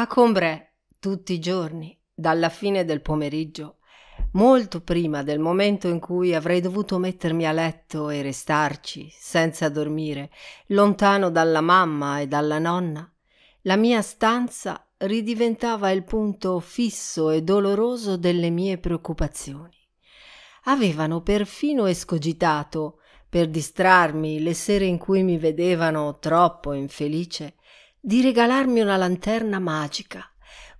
A Combrè, tutti i giorni, dalla fine del pomeriggio, molto prima del momento in cui avrei dovuto mettermi a letto e restarci, senza dormire, lontano dalla mamma e dalla nonna, la mia stanza ridiventava il punto fisso e doloroso delle mie preoccupazioni. Avevano perfino escogitato, per distrarmi le sere in cui mi vedevano troppo infelice, di regalarmi una lanterna magica,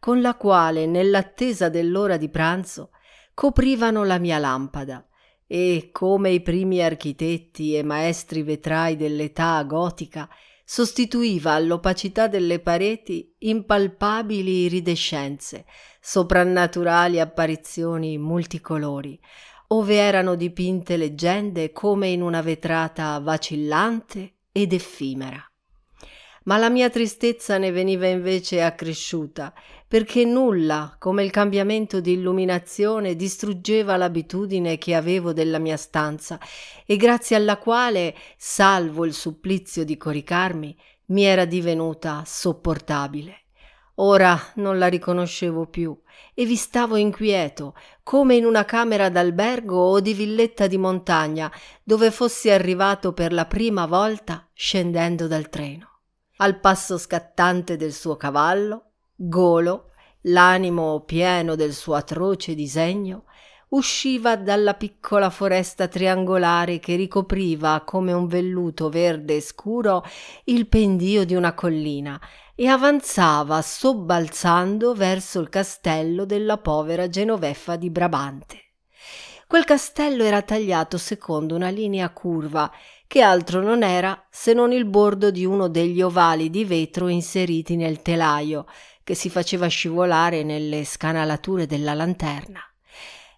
con la quale, nell'attesa dell'ora di pranzo, coprivano la mia lampada e, come i primi architetti e maestri vetrai dell'età gotica, sostituiva all'opacità delle pareti impalpabili iridescenze, soprannaturali apparizioni multicolori, ove erano dipinte leggende come in una vetrata vacillante ed effimera ma la mia tristezza ne veniva invece accresciuta, perché nulla, come il cambiamento di illuminazione, distruggeva l'abitudine che avevo della mia stanza e grazie alla quale, salvo il supplizio di coricarmi, mi era divenuta sopportabile. Ora non la riconoscevo più e vi stavo inquieto, come in una camera d'albergo o di villetta di montagna, dove fossi arrivato per la prima volta scendendo dal treno al passo scattante del suo cavallo, Golo, l'animo pieno del suo atroce disegno, usciva dalla piccola foresta triangolare che ricopriva come un velluto verde scuro il pendio di una collina e avanzava sobbalzando verso il castello della povera Genoveffa di Brabante. Quel castello era tagliato secondo una linea curva che altro non era se non il bordo di uno degli ovali di vetro inseriti nel telaio, che si faceva scivolare nelle scanalature della lanterna.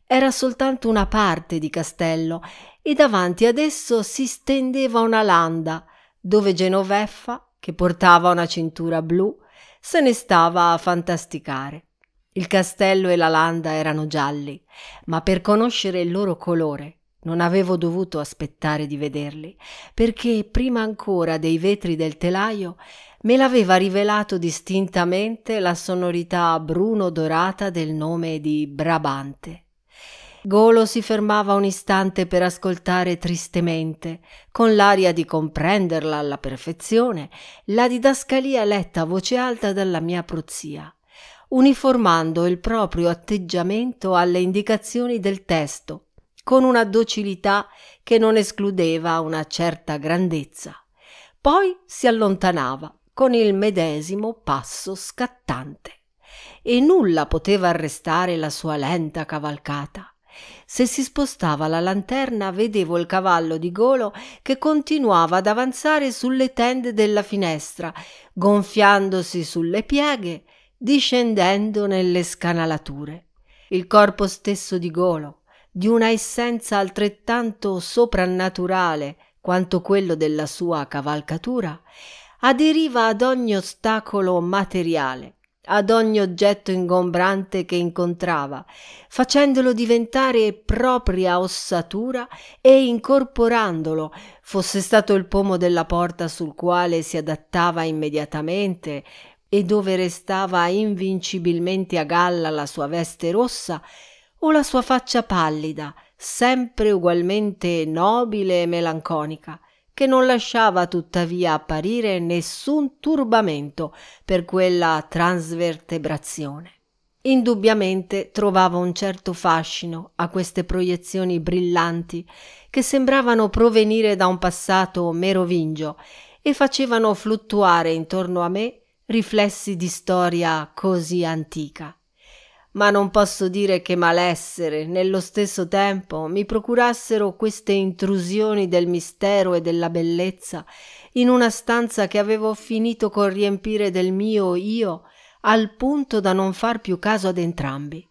Era soltanto una parte di castello e davanti ad esso si stendeva una landa, dove Genoveffa, che portava una cintura blu, se ne stava a fantasticare. Il castello e la landa erano gialli, ma per conoscere il loro colore non avevo dovuto aspettare di vederli, perché prima ancora dei vetri del telaio me l'aveva rivelato distintamente la sonorità bruno-dorata del nome di Brabante. Golo si fermava un istante per ascoltare tristemente, con l'aria di comprenderla alla perfezione, la didascalia letta a voce alta dalla mia prozia uniformando il proprio atteggiamento alle indicazioni del testo, con una docilità che non escludeva una certa grandezza. Poi si allontanava con il medesimo passo scattante e nulla poteva arrestare la sua lenta cavalcata. Se si spostava la lanterna vedevo il cavallo di golo che continuava ad avanzare sulle tende della finestra, gonfiandosi sulle pieghe, discendendo nelle scanalature. Il corpo stesso di golo, di una essenza altrettanto soprannaturale quanto quello della sua cavalcatura, aderiva ad ogni ostacolo materiale, ad ogni oggetto ingombrante che incontrava, facendolo diventare propria ossatura e incorporandolo, fosse stato il pomo della porta sul quale si adattava immediatamente e dove restava invincibilmente a galla la sua veste rossa, o la sua faccia pallida, sempre ugualmente nobile e melanconica, che non lasciava tuttavia apparire nessun turbamento per quella transvertebrazione. Indubbiamente trovava un certo fascino a queste proiezioni brillanti che sembravano provenire da un passato merovingio e facevano fluttuare intorno a me riflessi di storia così antica ma non posso dire che malessere nello stesso tempo mi procurassero queste intrusioni del mistero e della bellezza in una stanza che avevo finito col riempire del mio io al punto da non far più caso ad entrambi.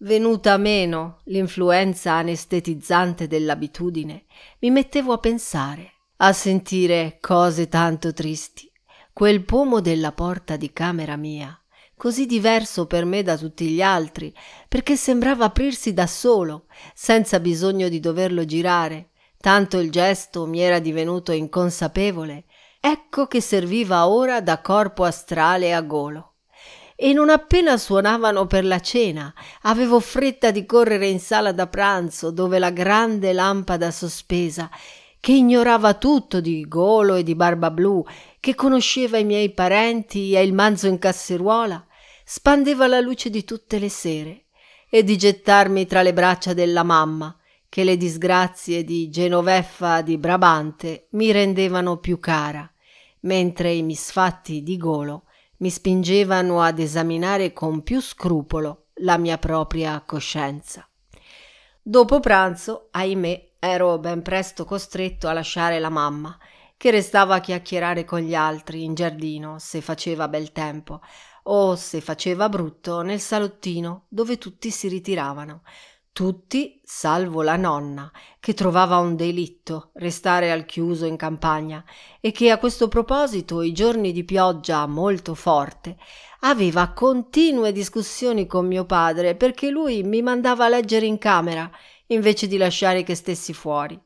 Venuta meno l'influenza anestetizzante dell'abitudine, mi mettevo a pensare, a sentire cose tanto tristi. Quel pomo della porta di camera mia così diverso per me da tutti gli altri, perché sembrava aprirsi da solo, senza bisogno di doverlo girare, tanto il gesto mi era divenuto inconsapevole, ecco che serviva ora da corpo astrale a golo. E non appena suonavano per la cena, avevo fretta di correre in sala da pranzo, dove la grande lampada sospesa che ignorava tutto di golo e di barba blu, che conosceva i miei parenti e il manzo in casseruola, spandeva la luce di tutte le sere e di gettarmi tra le braccia della mamma che le disgrazie di Genoveffa di Brabante mi rendevano più cara, mentre i misfatti di Golo mi spingevano ad esaminare con più scrupolo la mia propria coscienza. Dopo pranzo, ahimè, ero ben presto costretto a lasciare la mamma, che restava a chiacchierare con gli altri in giardino se faceva bel tempo, o, se faceva brutto, nel salottino dove tutti si ritiravano. Tutti, salvo la nonna, che trovava un delitto restare al chiuso in campagna e che a questo proposito i giorni di pioggia molto forte aveva continue discussioni con mio padre perché lui mi mandava a leggere in camera invece di lasciare che stessi fuori.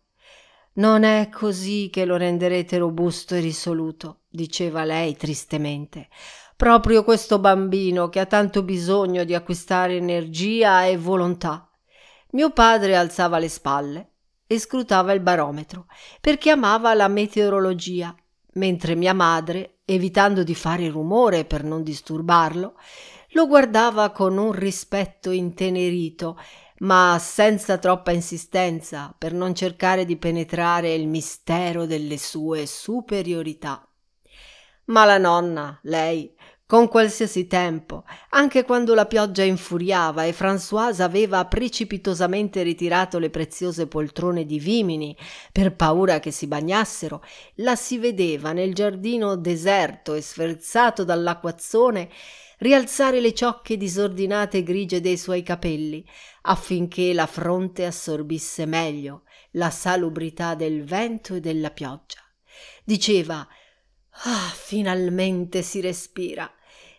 Non è così che lo renderete robusto e risoluto, diceva lei tristemente proprio questo bambino che ha tanto bisogno di acquistare energia e volontà. Mio padre alzava le spalle e scrutava il barometro, perché amava la meteorologia, mentre mia madre, evitando di fare rumore per non disturbarlo, lo guardava con un rispetto intenerito, ma senza troppa insistenza per non cercare di penetrare il mistero delle sue superiorità. Ma la nonna, lei, con qualsiasi tempo, anche quando la pioggia infuriava e Françoise aveva precipitosamente ritirato le preziose poltrone di Vimini per paura che si bagnassero, la si vedeva nel giardino deserto e sferzato dall'acquazzone rialzare le ciocche disordinate e grigie dei suoi capelli affinché la fronte assorbisse meglio la salubrità del vento e della pioggia. Diceva Ah, finalmente si respira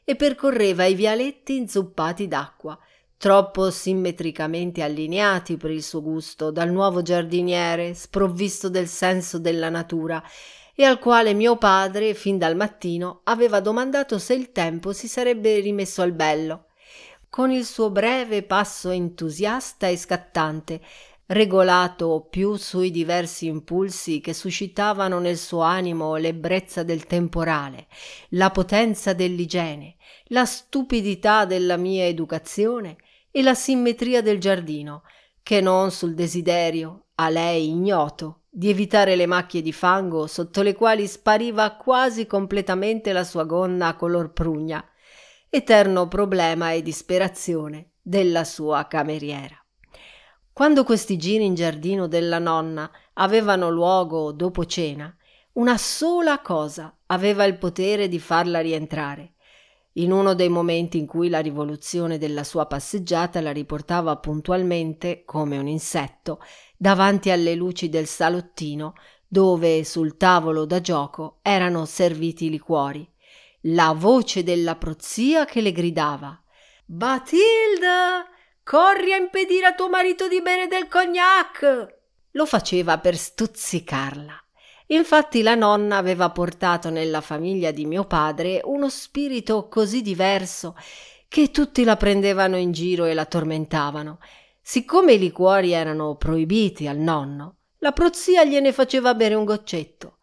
e percorreva i vialetti inzuppati d'acqua, troppo simmetricamente allineati per il suo gusto dal nuovo giardiniere sprovvisto del senso della natura e al quale mio padre, fin dal mattino, aveva domandato se il tempo si sarebbe rimesso al bello. Con il suo breve passo entusiasta e scattante regolato più sui diversi impulsi che suscitavano nel suo animo l'ebbrezza del temporale, la potenza dell'igiene, la stupidità della mia educazione e la simmetria del giardino, che non sul desiderio, a lei ignoto, di evitare le macchie di fango sotto le quali spariva quasi completamente la sua gonna color prugna, eterno problema e disperazione della sua cameriera. Quando questi giri in giardino della nonna avevano luogo dopo cena, una sola cosa aveva il potere di farla rientrare. In uno dei momenti in cui la rivoluzione della sua passeggiata la riportava puntualmente, come un insetto, davanti alle luci del salottino, dove sul tavolo da gioco erano serviti i liquori. La voce della prozia che le gridava Batilda! Corri a impedire a tuo marito di bere del cognac! Lo faceva per stuzzicarla. Infatti la nonna aveva portato nella famiglia di mio padre uno spirito così diverso che tutti la prendevano in giro e la tormentavano. Siccome i liquori erano proibiti al nonno, la prozia gliene faceva bere un goccetto.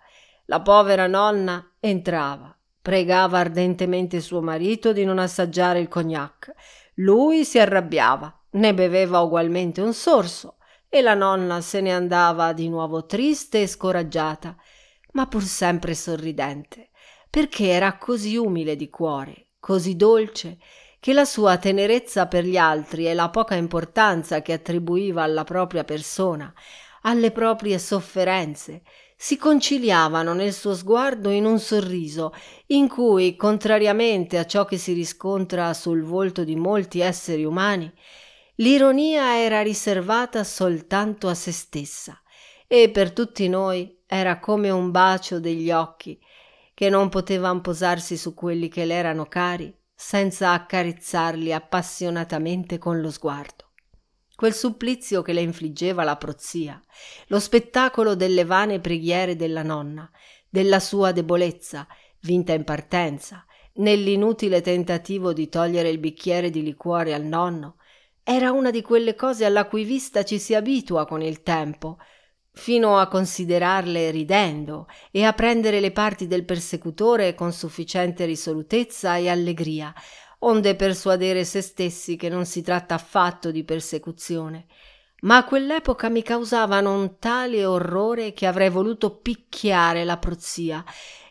La povera nonna entrava, pregava ardentemente suo marito di non assaggiare il cognac lui si arrabbiava, ne beveva ugualmente un sorso e la nonna se ne andava di nuovo triste e scoraggiata, ma pur sempre sorridente, perché era così umile di cuore, così dolce, che la sua tenerezza per gli altri e la poca importanza che attribuiva alla propria persona, alle proprie sofferenze, si conciliavano nel suo sguardo in un sorriso in cui, contrariamente a ciò che si riscontra sul volto di molti esseri umani, l'ironia era riservata soltanto a se stessa e per tutti noi era come un bacio degli occhi che non potevano posarsi su quelli che le erano cari senza accarezzarli appassionatamente con lo sguardo quel supplizio che le infliggeva la prozia, lo spettacolo delle vane preghiere della nonna, della sua debolezza, vinta in partenza, nell'inutile tentativo di togliere il bicchiere di liquore al nonno, era una di quelle cose alla cui vista ci si abitua con il tempo, fino a considerarle ridendo e a prendere le parti del persecutore con sufficiente risolutezza e allegria, onde persuadere se stessi che non si tratta affatto di persecuzione, ma a quell'epoca mi causavano un tale orrore che avrei voluto picchiare la prozia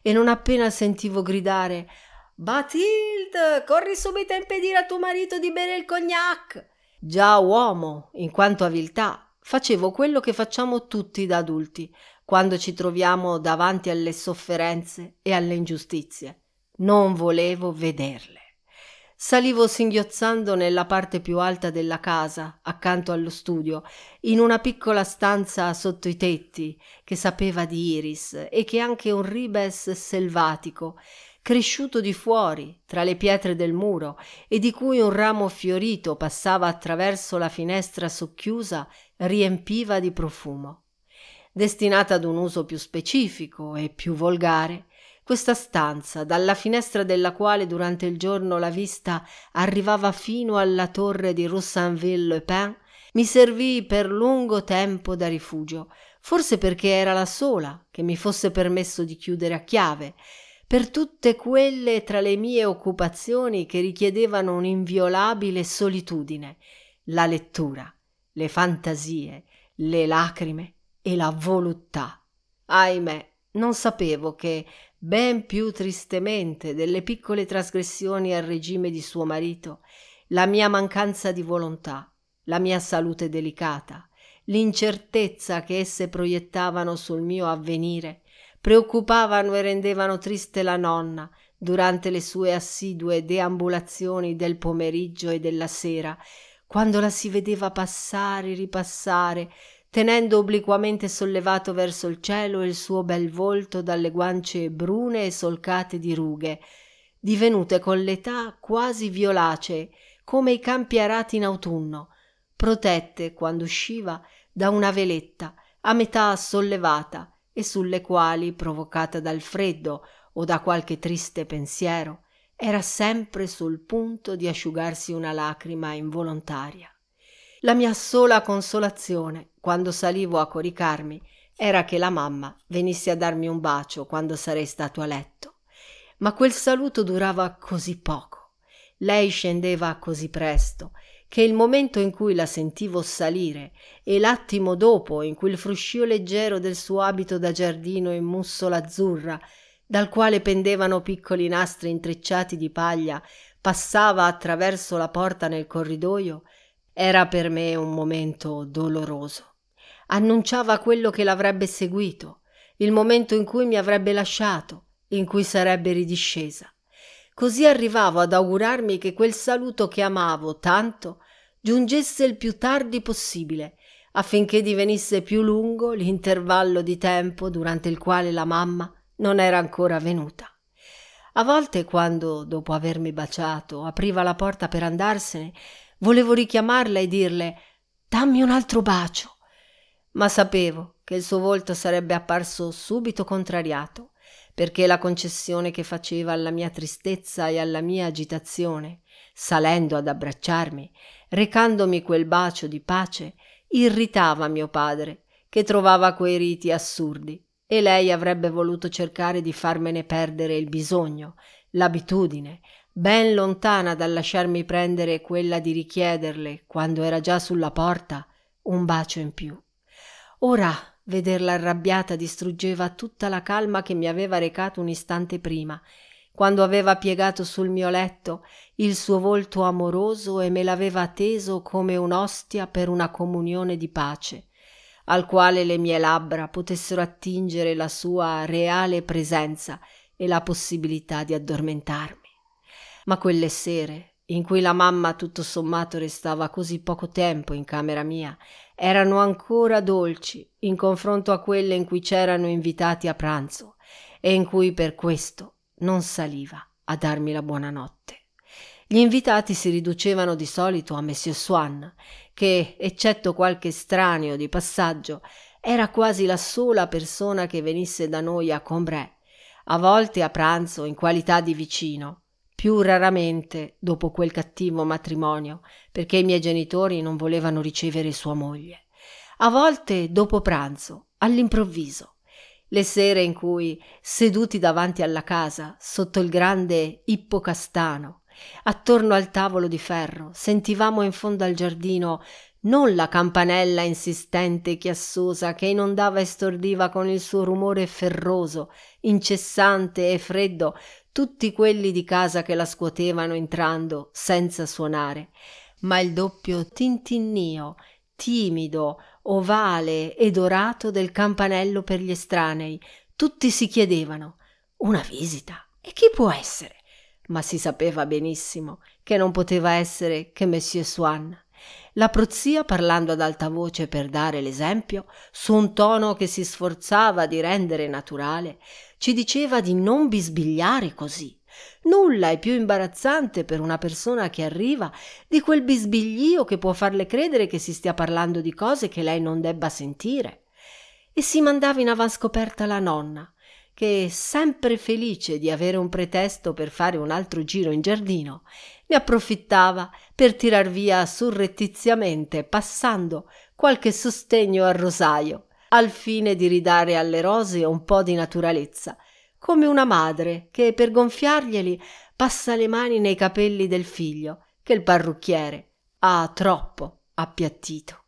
e non appena sentivo gridare Batilde, corri subito a impedire a tuo marito di bere il cognac. Già uomo, in quanto a viltà, facevo quello che facciamo tutti da adulti, quando ci troviamo davanti alle sofferenze e alle ingiustizie. Non volevo vederle. Salivo singhiozzando nella parte più alta della casa, accanto allo studio, in una piccola stanza sotto i tetti che sapeva di iris e che anche un ribes selvatico, cresciuto di fuori tra le pietre del muro e di cui un ramo fiorito passava attraverso la finestra socchiusa, riempiva di profumo. Destinata ad un uso più specifico e più volgare, questa stanza, dalla finestra della quale durante il giorno la vista arrivava fino alla torre di Roussainville-le-Pin, mi servì per lungo tempo da rifugio, forse perché era la sola che mi fosse permesso di chiudere a chiave, per tutte quelle tra le mie occupazioni che richiedevano un'inviolabile solitudine, la lettura, le fantasie, le lacrime e la voluttà. Ahimè, non sapevo che, ben più tristemente delle piccole trasgressioni al regime di suo marito, la mia mancanza di volontà, la mia salute delicata, l'incertezza che esse proiettavano sul mio avvenire, preoccupavano e rendevano triste la nonna durante le sue assidue deambulazioni del pomeriggio e della sera, quando la si vedeva passare e ripassare tenendo obliquamente sollevato verso il cielo il suo bel volto dalle guance brune e solcate di rughe, divenute con l'età quasi violacee, come i campi arati in autunno, protette, quando usciva, da una veletta a metà sollevata e sulle quali, provocata dal freddo o da qualche triste pensiero, era sempre sul punto di asciugarsi una lacrima involontaria. La mia sola consolazione, quando salivo a coricarmi, era che la mamma venisse a darmi un bacio quando sarei stato a letto. Ma quel saluto durava così poco. Lei scendeva così presto che il momento in cui la sentivo salire e l'attimo dopo in cui il fruscio leggero del suo abito da giardino in mussola azzurra, dal quale pendevano piccoli nastri intrecciati di paglia, passava attraverso la porta nel corridoio, era per me un momento doloroso. Annunciava quello che l'avrebbe seguito, il momento in cui mi avrebbe lasciato, in cui sarebbe ridiscesa. Così arrivavo ad augurarmi che quel saluto che amavo tanto giungesse il più tardi possibile, affinché divenisse più lungo l'intervallo di tempo durante il quale la mamma non era ancora venuta. A volte, quando, dopo avermi baciato, apriva la porta per andarsene, Volevo richiamarla e dirle dammi un altro bacio, ma sapevo che il suo volto sarebbe apparso subito contrariato, perché la concessione che faceva alla mia tristezza e alla mia agitazione, salendo ad abbracciarmi, recandomi quel bacio di pace, irritava mio padre, che trovava quei riti assurdi, e lei avrebbe voluto cercare di farmene perdere il bisogno, l'abitudine, ben lontana dal lasciarmi prendere quella di richiederle, quando era già sulla porta, un bacio in più. Ora vederla arrabbiata distruggeva tutta la calma che mi aveva recato un istante prima, quando aveva piegato sul mio letto il suo volto amoroso e me l'aveva teso come un'ostia per una comunione di pace, al quale le mie labbra potessero attingere la sua reale presenza e la possibilità di addormentarmi ma quelle sere in cui la mamma tutto sommato restava così poco tempo in camera mia erano ancora dolci in confronto a quelle in cui c'erano invitati a pranzo e in cui per questo non saliva a darmi la buonanotte. Gli invitati si riducevano di solito a Monsieur Swann, che, eccetto qualche estraneo di passaggio, era quasi la sola persona che venisse da noi a Combray, a volte a pranzo in qualità di vicino, più raramente dopo quel cattivo matrimonio, perché i miei genitori non volevano ricevere sua moglie. A volte dopo pranzo, all'improvviso, le sere in cui, seduti davanti alla casa, sotto il grande ippocastano, attorno al tavolo di ferro, sentivamo in fondo al giardino non la campanella insistente e chiassosa che inondava e stordiva con il suo rumore ferroso, incessante e freddo tutti quelli di casa che la scuotevano entrando senza suonare, ma il doppio tintinnio, timido, ovale e dorato del campanello per gli estranei. Tutti si chiedevano una visita. E chi può essere? Ma si sapeva benissimo che non poteva essere che Monsieur Swann. La prozia, parlando ad alta voce per dare l'esempio, su un tono che si sforzava di rendere naturale, ci diceva di non bisbigliare così. Nulla è più imbarazzante per una persona che arriva di quel bisbiglio che può farle credere che si stia parlando di cose che lei non debba sentire. E si mandava in avanscoperta la nonna, che, sempre felice di avere un pretesto per fare un altro giro in giardino, ne approfittava per tirar via surrettiziamente, passando qualche sostegno al rosaio al fine di ridare alle rose un po' di naturalezza, come una madre che per gonfiarglieli passa le mani nei capelli del figlio che il parrucchiere ha troppo appiattito.